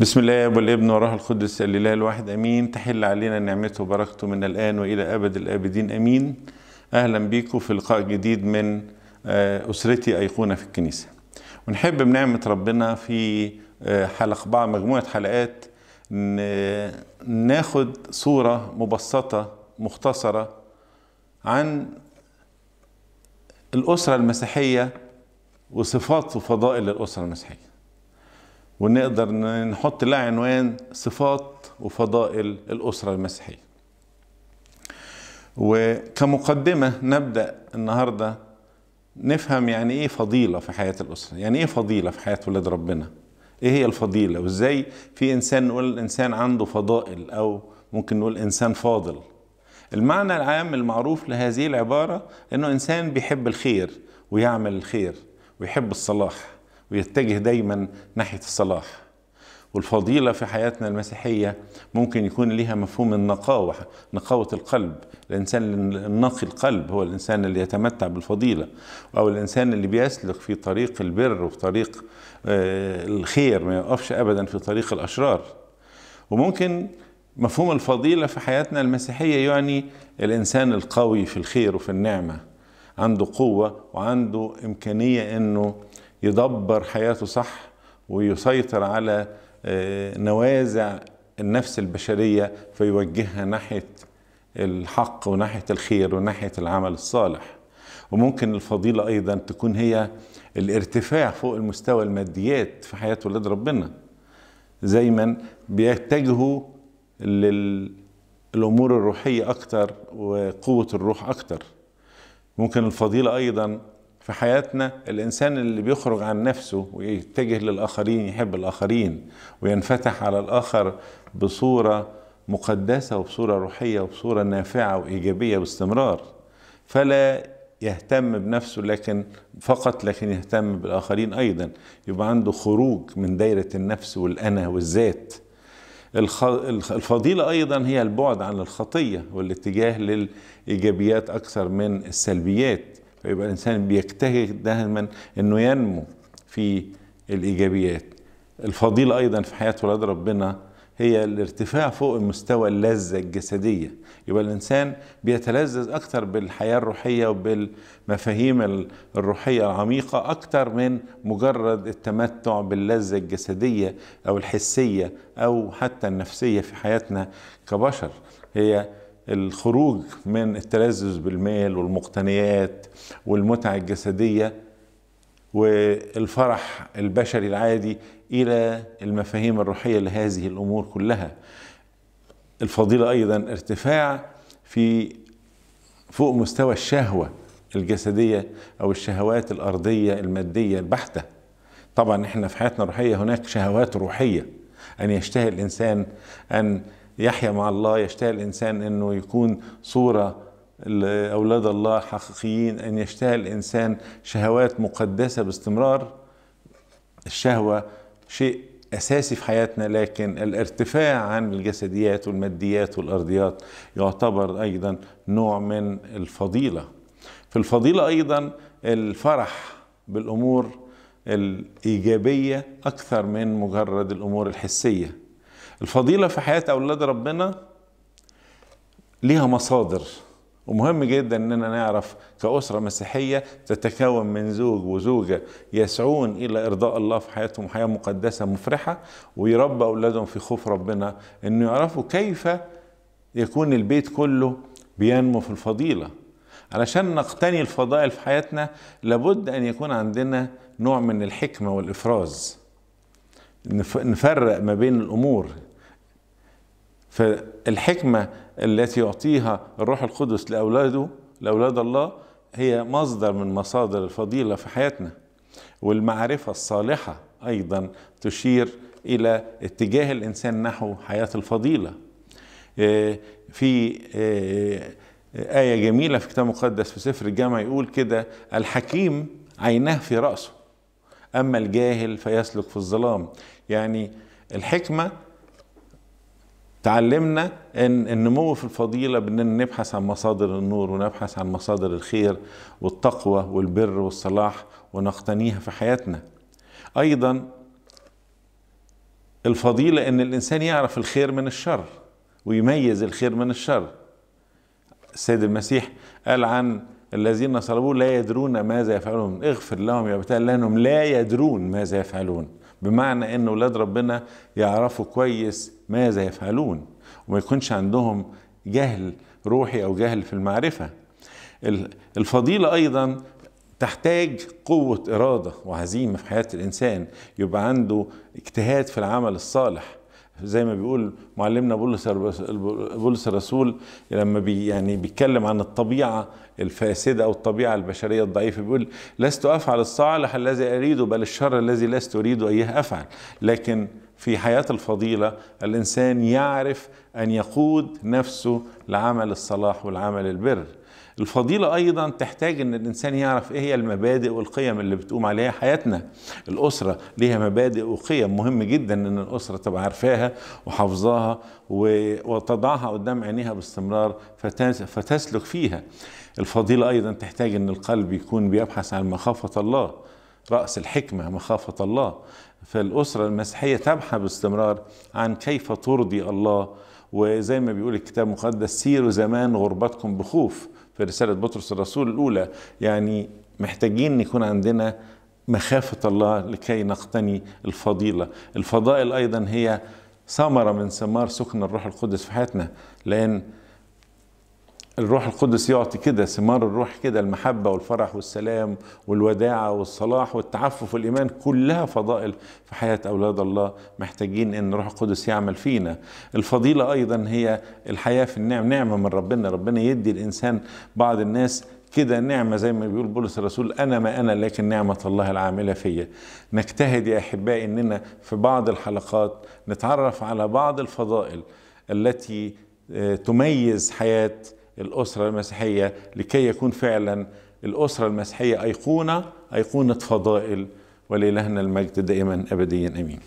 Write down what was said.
بسم الله والابن والروح القدس الاله الواحد امين تحل علينا نعمته وبركته من الان والى ابد الابدين امين اهلا بيكم في لقاء جديد من آه، اسرتي ايقونه في الكنيسه ونحب بنعمه ربنا في آه، حلقه بعض مجموعه حلقات ناخد صوره مبسطه مختصره عن الاسره المسيحيه وصفات وفضائل الاسره المسيحيه ونقدر نحط لها عنوان صفات وفضائل الأسرة المسيحية وكمقدمة نبدأ النهاردة نفهم يعني إيه فضيلة في حياة الأسرة يعني إيه فضيلة في حياة ولاد ربنا إيه هي الفضيلة وإزاي في إنسان نقول إنسان عنده فضائل أو ممكن نقول إنسان فاضل المعنى العام المعروف لهذه العبارة إنه إنسان بيحب الخير ويعمل الخير ويحب الصلاح ويتجه دايما ناحية الصلاح والفضيلة في حياتنا المسيحية ممكن يكون لها مفهوم النقاوة نقاوة القلب الإنسان النقي القلب هو الإنسان اللي يتمتع بالفضيلة أو الإنسان اللي بيسلك في طريق البر وفي طريق آه، الخير ما يقفش أبدا في طريق الأشرار وممكن مفهوم الفضيلة في حياتنا المسيحية يعني الإنسان القوي في الخير وفي النعمة عنده قوة وعنده إمكانية إنه يدبر حياته صح ويسيطر على آه، نوازع النفس البشرية فيوجهها ناحية الحق وناحية الخير وناحية العمل الصالح وممكن الفضيلة أيضا تكون هي الارتفاع فوق المستوى الماديات في حياة ولاد ربنا زي ما بيتجهوا للأمور الروحية أكتر وقوة الروح أكتر ممكن الفضيلة أيضا في حياتنا الإنسان اللي بيخرج عن نفسه ويتجه للآخرين يحب الآخرين وينفتح على الآخر بصورة مقدسة وبصورة روحية وبصورة نافعة وإيجابية باستمرار فلا يهتم بنفسه لكن فقط لكن يهتم بالآخرين أيضا يبقى عنده خروج من دايرة النفس والأنا والذات الفضيلة أيضا هي البعد عن الخطية والاتجاه للإيجابيات أكثر من السلبيات فيبقى الانسان بيجتهد دائما انه ينمو في الايجابيات الفضيله ايضا في حياه ولاد ربنا هي الارتفاع فوق المستوى اللذة الجسدية يبقى الإنسان بيتلذذ أكثر بالحياة الروحية وبالمفاهيم الروحية العميقة أكثر من مجرد التمتع باللذة الجسدية أو الحسية أو حتى النفسية في حياتنا كبشر هي الخروج من التلذذ بالمال والمقتنيات والمتعة الجسدية والفرح البشري العادي إلى المفاهيم الروحية لهذه الأمور كلها الفضيلة أيضا ارتفاع في فوق مستوى الشهوة الجسدية أو الشهوات الأرضية المادية البحتة طبعا احنا في حياتنا الروحية هناك شهوات روحية أن يشتهي الإنسان أن يحيا مع الله يشتهي الإنسان أنه يكون صورة لأولاد الله حقيقيين أن يشتهي الإنسان شهوات مقدسة باستمرار الشهوة شيء أساسي في حياتنا لكن الارتفاع عن الجسديات والماديات والأرضيات يعتبر أيضا نوع من الفضيلة في الفضيلة أيضا الفرح بالأمور الإيجابية أكثر من مجرد الأمور الحسية الفضيلة في حياة أولاد ربنا ليها مصادر ومهم جدا اننا نعرف كاسره مسيحيه تتكون من زوج وزوجه يسعون الى ارضاء الله في حياتهم حياه مقدسه مفرحه ويربى اولادهم في خوف ربنا انه يعرفوا كيف يكون البيت كله بينمو في الفضيله علشان نقتني الفضائل في حياتنا لابد ان يكون عندنا نوع من الحكمه والافراز نفرق ما بين الامور فالحكمة التي يعطيها الروح القدس لأولاده لأولاد الله هي مصدر من مصادر الفضيلة في حياتنا والمعرفة الصالحة أيضا تشير إلى اتجاه الإنسان نحو حياة الفضيلة آه، في آه، آية جميلة في كتاب مقدس في سفر الجامع يقول كده الحكيم عيناه في رأسه أما الجاهل فيسلك في الظلام يعني الحكمة تعلمنا ان النمو في الفضيله باننا نبحث عن مصادر النور ونبحث عن مصادر الخير والتقوى والبر والصلاح ونقتنيها في حياتنا. ايضا الفضيله ان الانسان يعرف الخير من الشر ويميز الخير من الشر. السيد المسيح قال عن الذين صلبوه لا يدرون ماذا يفعلون اغفر لهم يا بتاع لانهم لا يدرون ماذا يفعلون بمعنى ان ولاد ربنا يعرفوا كويس ماذا يفعلون وما يكونش عندهم جهل روحي او جهل في المعرفه الفضيله ايضا تحتاج قوه اراده وعزيمه في حياه الانسان يبقى عنده اجتهاد في العمل الصالح زي ما بيقول معلمنا بولس الرسول لما بي يعني بيتكلم عن الطبيعه الفاسده او الطبيعه البشريه الضعيفه بيقول لست افعل الصالح الذي اريده بل الشر الذي لست اريده اياه افعل لكن في حياة الفضيلة الإنسان يعرف أن يقود نفسه لعمل الصلاح والعمل البر الفضيلة أيضا تحتاج أن الإنسان يعرف إيه هي المبادئ والقيم اللي بتقوم عليها حياتنا الأسرة ليها مبادئ وقيم مهم جدا أن الأسرة تبقى عارفاها وحافظاها وتضعها قدام عينيها باستمرار فتسلك فيها الفضيلة أيضا تحتاج أن القلب يكون بيبحث عن مخافة الله رأس الحكمة مخافة الله فالأسرة المسيحية تبحث باستمرار عن كيف ترضي الله وزي ما بيقول الكتاب المقدس سيروا زمان غربتكم بخوف في رسالة بطرس الرسول الأولى يعني محتاجين يكون عندنا مخافة الله لكي نقتني الفضيلة الفضائل أيضا هي ثمرة من ثمار سكن الروح القدس في حياتنا لأن الروح القدس يعطي كده ثمار الروح كده المحبة والفرح والسلام والوداعة والصلاح والتعفف والإيمان كلها فضائل في حياة أولاد الله محتاجين أن الروح القدس يعمل فينا الفضيلة أيضا هي الحياة في النعم نعمة من ربنا ربنا يدي الإنسان بعض الناس كده نعمة زي ما بيقول بولس الرسول أنا ما أنا لكن نعمة الله العاملة فيا نجتهد يا أحبائي أننا في بعض الحلقات نتعرف على بعض الفضائل التي آه، تميز حياه الأسرة المسيحية لكي يكون فعلا الأسرة المسيحية أيقونة أيقونة فضائل ولإلهنا المجد دائما أبديا أمين